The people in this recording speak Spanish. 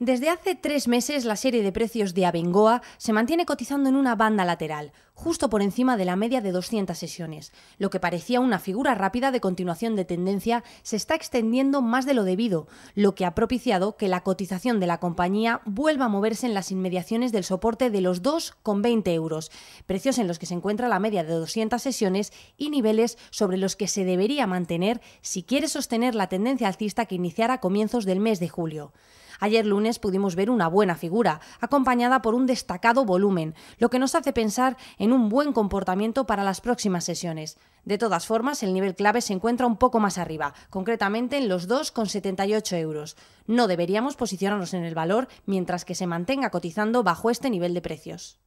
Desde hace tres meses la serie de precios de Abengoa se mantiene cotizando en una banda lateral, justo por encima de la media de 200 sesiones. Lo que parecía una figura rápida de continuación de tendencia se está extendiendo más de lo debido, lo que ha propiciado que la cotización de la compañía vuelva a moverse en las inmediaciones del soporte de los 2,20 euros, precios en los que se encuentra la media de 200 sesiones y niveles sobre los que se debería mantener si quiere sostener la tendencia alcista que iniciara a comienzos del mes de julio. Ayer lunes pudimos ver una buena figura, acompañada por un destacado volumen, lo que nos hace pensar en un buen comportamiento para las próximas sesiones. De todas formas, el nivel clave se encuentra un poco más arriba, concretamente en los 2,78 euros. No deberíamos posicionarnos en el valor mientras que se mantenga cotizando bajo este nivel de precios.